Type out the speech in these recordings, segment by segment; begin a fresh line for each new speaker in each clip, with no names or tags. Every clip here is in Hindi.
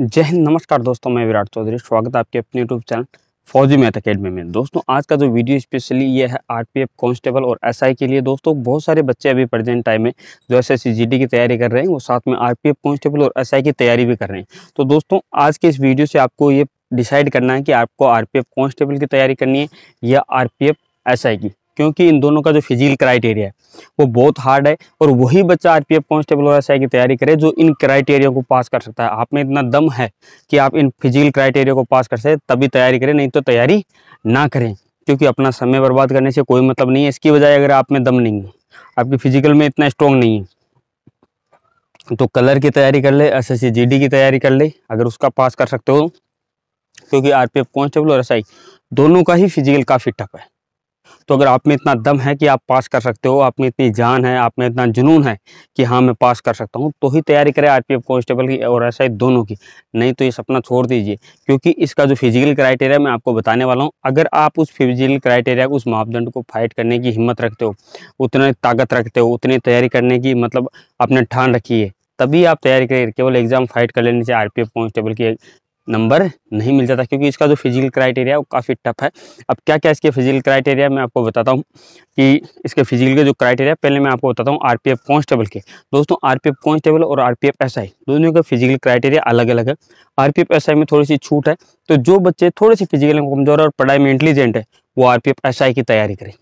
जय हिंद नमस्कार दोस्तों मैं विराट चौधरी स्वागत है आपके अपने YouTube channel Fauji math academy में दोस्तों आज का जो वीडियो स्पेशली ये है आरपीएफ कांस्टेबल और एसआई के लिए दोस्तों बहुत सारे बच्चे अभी प्रेजेंट टाइम में जो एस एस की तैयारी कर रहे हैं वो साथ में आरपीएफ कांस्टेबल और एसआई की तैयारी भी कर रहे हैं तो दोस्तों आज के इस वीडियो से आपको ये डिसाइड करना है कि आपको आर कांस्टेबल की तैयारी करनी है या आर एसआई की क्योंकि इन दोनों का जो फिजिकल क्राइटेरिया है वो बहुत हार्ड है और वही बच्चा आरपीएफ कॉन्स्टेबल और एस की तैयारी करे जो इन क्राइटेरिया को पास कर सकता है आप में इतना दम है कि आप इन फिजिकल क्राइटेरिया को पास कर सकते तभी तैयारी करें नहीं तो तैयारी ना करें क्योंकि अपना समय बर्बाद करने से कोई मतलब नहीं है इसकी वजह अगर आप में दम नहीं है आपकी फिजिकल में इतना स्ट्रॉन्ग नहीं है तो कलर की तैयारी कर ले एस एस की तैयारी कर ले अगर उसका पास कर सकते हो क्योंकि आर एफ कॉन्स्टेबल और एस दोनों का ही फिजिकल काफ़ी टफ है तो अगर आप में इतना दम है कि आप पास कर सकते हो आप में इतनी जान है आप में इतना जुनून है कि हाँ मैं पास कर सकता हूँ तो ही तैयारी करें आरपीएफ कांस्टेबल की और एस दोनों की नहीं तो ये सपना छोड़ दीजिए क्योंकि इसका जो फिजिकल क्राइटेरिया मैं आपको बताने वाला हूँ अगर आप उस फिजिकल क्राइटेरिया उस मापदंड को फाइट करने की हिम्मत रखते हो उतने ताकत रखते हो उतनी तैयारी करने की मतलब आपने ठान रखी है तभी आप तैयारी करें केवल एग्जाम फाइट कर लेने से आरपीएफ कांस्टेबल की नंबर नहीं मिल जाता क्योंकि इसका जो फिजिकल क्राइटेरिया है वो काफ़ी टफ है अब क्या क्या इसके फिजिकल क्राइटेरिया मैं आपको बताता हूँ कि इसके फिजिकल के जो क्राइटेरिया पहले मैं आपको बताता हूँ आरपीएफ कांस्टेबल के दोस्तों आरपीएफ कांस्टेबल और आरपीएफ एसआई दोनों का फिजिकल क्राइटेरिया अलग अलग है आर पी में थोड़ी सी छूट है तो जो बच्चे थोड़े से फिजिकल में कमजोर और पढ़ाई में इंटेलिजेंट है वो आर पी की तैयारी करें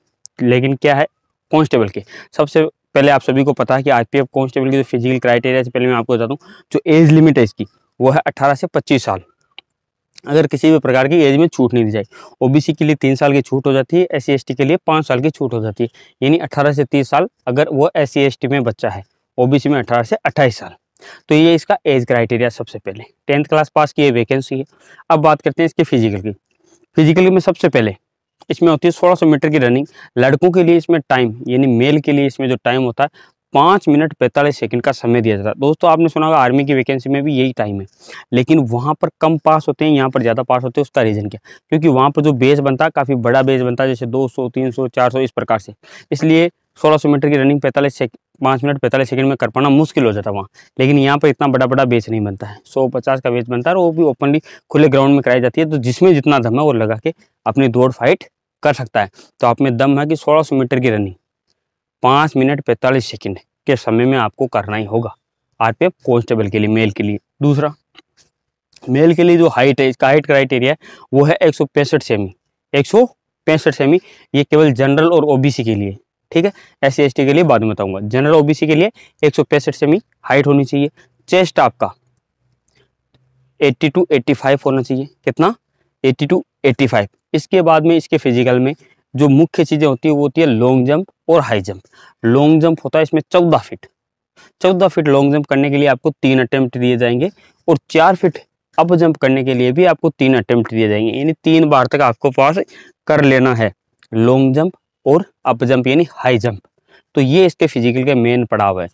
लेकिन क्या है कॉन्स्टेबल के सबसे पहले आप सभी को पता है कि आर पी एफ कॉन्स्टेबल की जो फिजिकल क्राइटेरिया से पहले मैं आपको बताता हूँ जो एज लिमिट है इसकी वो है अट्ठारह से पच्चीस साल अगर किसी भी प्रकार की एज में छूट नहीं दी जाए ओबीसी के लिए तीन साल की छूट हो जाती है एस सी के लिए पाँच साल की छूट हो जाती है यानी अठारह से तीस साल अगर वो एस सी में बच्चा है ओबीसी में अठारह से अट्ठाईस साल तो ये इसका एज क्राइटेरिया सबसे पहले टेंथ क्लास पास की ये वैकेंसी है अब बात करते हैं इसके फिजिकल की फिजिकल में सबसे पहले इसमें होती है सोलह सौ मीटर की रनिंग लड़कों के लिए इसमें टाइम यानी मेल के लिए इसमें जो टाइम होता है पाँच मिनट पैंतालीस सेकंड का समय दिया जाता है दोस्तों आपने सुना होगा आर्मी की वैकेंसी में भी यही टाइम है लेकिन वहाँ पर कम पास होते हैं यहाँ पर ज़्यादा पास होते हैं उसका रीज़न क्या क्योंकि वहाँ पर जो बेस बनता है काफ़ी बड़ा बेस बनता है जैसे दो सौ तीन सौ चार सौ इस प्रकार से इसलिए सोलह सौ मीटर की रनिंग पैंतालीस से पाँच मिनट पैंतालीस सेकंड में कर पाना मुश्किल हो जाता है वहाँ लेकिन यहाँ पर इतना बड़ा बड़ा बेच नहीं बनता है सौ पचास का बेच बनता है और वो भी ओपनली खुले ग्राउंड में कराई जाती है तो जिसमें जितना दम है वो लगा के अपनी दौड़ फाइट कर सकता है तो आप में दम है कि सोलह सौ मीटर की रनिंग पाँच मिनट पैंतालीस सेकेंड के समय में आपको करना ही होगा आरपीएफ कांस्टेबल के लिए मेल के लिए दूसरा मेल के लिए जो हाइट है इसका हाइट क्राइटेरिया है वो है एक सौ पैंसठ सेमी एक सौ पैंसठ सेमी ये केवल जनरल और ओबीसी के लिए ठीक है एस सी के लिए बाद में बताऊंगा जनरल ओबीसी के लिए एक सौ पैंसठ सेमी हाइट होनी चाहिए चेस्ट आपका एट्टी टू एट्टी फाइव होना चाहिए कितना एट्टी टू एट्टी फाइव इसके बाद में इसके फिजिकल में जो मुख्य चीज़ें होती है वो होती है लॉन्ग जंप और हाई जंप लॉन्ग जंप होता है इसमें चौदह फिट चौदह फिट लॉन्ग जंप करने के लिए आपको तीन अटैम्प्ट दिए जाएंगे और चार फिट अप जंप करने के लिए भी आपको तीन अटैम्प्ट दिए जाएंगे यानी तीन बार तक आपको पास कर लेना है लॉन्ग जंप और अप जंप यानी हाई जंप तो ये इसके फिजिकल के मेन पड़ाव है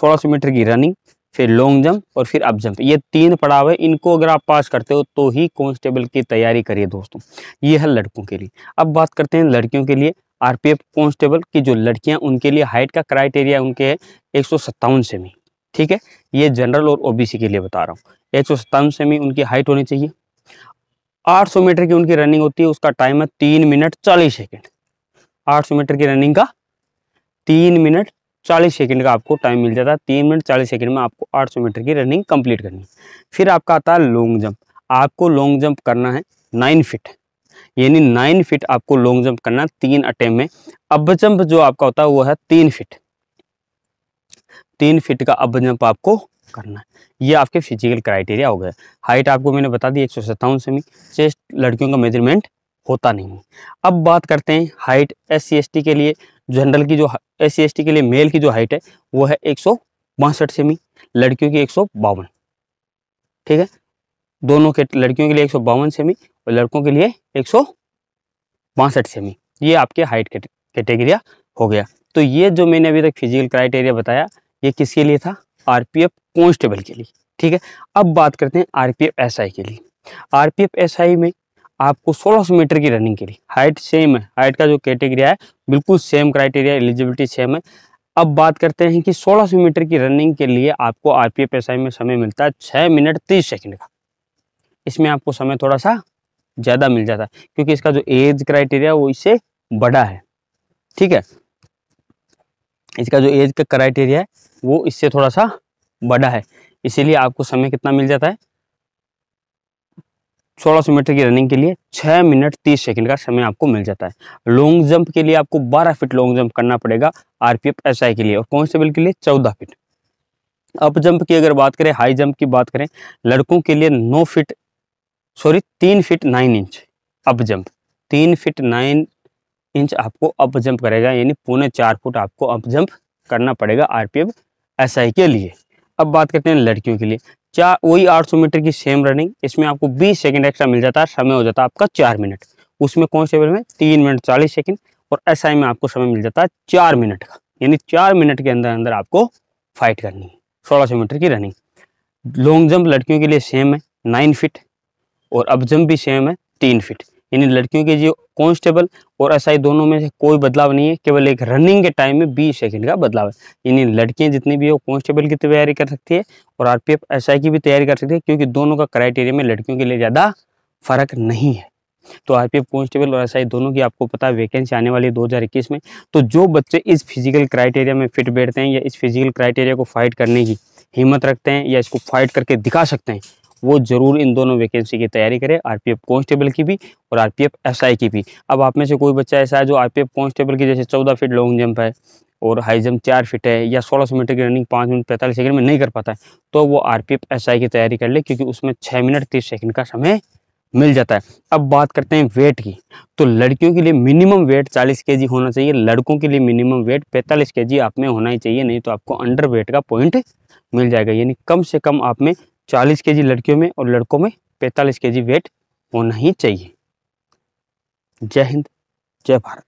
सोलह सौ मीटर की रनिंग फिर लॉन्ग जंप और फिर अप जंप ये तीन पड़ाव है इनको अगर आप पास करते हो तो ही कांस्टेबल की तैयारी करिए दोस्तों ये है लड़कों के लिए अब बात करते हैं लड़कियों के लिए आरपीएफ कांस्टेबल की जो लड़कियां उनके लिए हाइट का क्राइटेरिया उनके है एक सेमी ठीक है ये जनरल और ओबीसी के लिए बता रहा हूँ एक सौ सेमी उनकी हाइट होनी चाहिए आठ मीटर की उनकी रनिंग होती है उसका टाइम है तीन मिनट चालीस सेकेंड आठ मीटर की रनिंग का तीन मिनट चालीस सेकंड का आपको टाइम मिल जाता है तीन मिनट चालीस सेकंड में आपको आठ सौ मीटर की रनिंग कंप्लीट करनी है फिर आपका आता है लॉन्ग जंप आपको लॉन्ग जंप करना है नाइन फिट यानी नाइन फिट आपको लॉन्ग जंप करना है तीन अटेम्प में अब जंप जो आपका होता है वो है तीन फिट तीन फिट का अब जंप आपको करना है ये आपके फिजिकल क्राइटेरिया हो गए हाइट आपको मैंने बता दी एक सौ सत्तावन सेमी चेस्ट लड़कियों का मेजरमेंट होता नहीं अब बात करते हैं हाइट एस सी के लिए जनरल की जो एस सी के लिए मेल की जो हाइट है वो है एक सौ बासठ सेमी लड़कियों की एक सौ बावन ठीक है दोनों के लड़कियों के लिए एक सौ बावन सेमी और लड़कों के लिए एक सौ बासठ सेमी ये आपके हाइट कैटेगरिया हो गया तो ये जो मैंने अभी तक फिजिकल क्राइटेरिया बताया ये किसके लिए था आरपीएफ कांस्टेबल के लिए ठीक है अब बात करते हैं आरपीएफ एसआई के लिए आरपीएफ एसआई में आपको 1600 मीटर की रनिंग के लिए हाइट सेम है हाइट का जो कैटेगरिया है बिल्कुल सेम क्राइटेरिया एलिजिबिलिटी सेम है अब बात करते हैं कि 1600 मीटर की रनिंग के लिए आपको आर पी में समय मिलता है छः मिनट तीस सेकेंड का इसमें आपको समय थोड़ा सा ज़्यादा मिल जाता है क्योंकि इसका जो एज क्राइटेरिया वो इससे बड़ा है ठीक है इसका जो एज का क्राइटेरिया है वो इससे थोड़ा सा बड़ा है इसीलिए आपको समय कितना मिल जाता है सोलह सौ मीटर की रनिंग के लिए छः मिनट तीस सेकंड का समय आपको मिल जाता है लॉन्ग जंप के लिए आपको बारह फीट लॉन्ग जंप करना पड़ेगा आरपीएफ एसआई के लिए और कॉन्स्टेबल के लिए चौदह फीट अप जंप की अगर बात करें हाई जंप की बात करें लड़कों के लिए नौ फिट सॉरी तीन feet nine inch up jump तीन फिट नाइन इंच आपको अप जंप करेगा यानी पौने चार फुट आपको अप जंप करना पड़ेगा आरपीएफ एसआई के लिए अब बात करते हैं लड़कियों के लिए चार वही 800 मीटर की सेम रनिंग इसमें आपको 20 सेकंड एक्स्ट्रा मिल जाता है समय हो जाता है आपका चार मिनट उसमें कौन से में तीन मिनट चालीस सेकंड और एस SI में आपको समय मिल जाता है चार मिनट का यानी चार मिनट के अंदर अंदर आपको फाइट करनी है सोलह सौ मीटर की रनिंग लॉन्ग जंप लड़कियों के लिए सेम है नाइन फिट और अब जंप भी सेम है तीन फिट यानी लड़कियों के लिए कॉन्स्टेबल और एसआई दोनों में से कोई बदलाव नहीं है केवल एक रनिंग के टाइम में 20 सेकंड का बदलाव है यानी लड़कियां जितनी भी है कॉन्स्टेबल की तैयारी कर सकती है और आरपीएफ एसआई की भी तैयारी कर सकती है क्योंकि दोनों का क्राइटेरिया में लड़कियों के लिए ज़्यादा फर्क नहीं है तो एफ कांस्टेबल और आई दोनों की आपको पता है वैकेंसी आने वाली है इक्कीस में तो जो बच्चे इस फिजिकल क्राइटेरिया में फिट बैठते हैं या इस फिजिकल क्राइटेरिया को फाइट करने की हिम्मत रखते हैं या इसको फाइट करके दिखा सकते हैं वो ज़रूर इन दोनों वैकेंसी की तैयारी करें आरपीएफ कांस्टेबल की भी और आरपीएफ एसआई की भी अब आप में से कोई बच्चा ऐसा है जो आरपीएफ कांस्टेबल की जैसे चौदह फीट लॉन्ग जंप है और हाई जंप चार फीट है या सोलह सौ मीटर की रनिंग पाँच मिनट पैंतालीस सेकंड में नहीं कर पाता है तो वो आर पी की तैयारी कर ले क्योंकि उसमें छः मिनट तीस सेकंड का समय मिल जाता है अब बात करते हैं वेट की तो लड़कियों के लिए मिनिमम वेट 40 के होना चाहिए लड़कों के लिए मिनिमम वेट 45 के आप में होना ही चाहिए नहीं तो आपको अंडर वेट का पॉइंट मिल जाएगा यानी कम से कम आप में 40 केजी लड़कियों में और लड़कों में 45 केजी वेट होना ही चाहिए जय हिंद जय भारत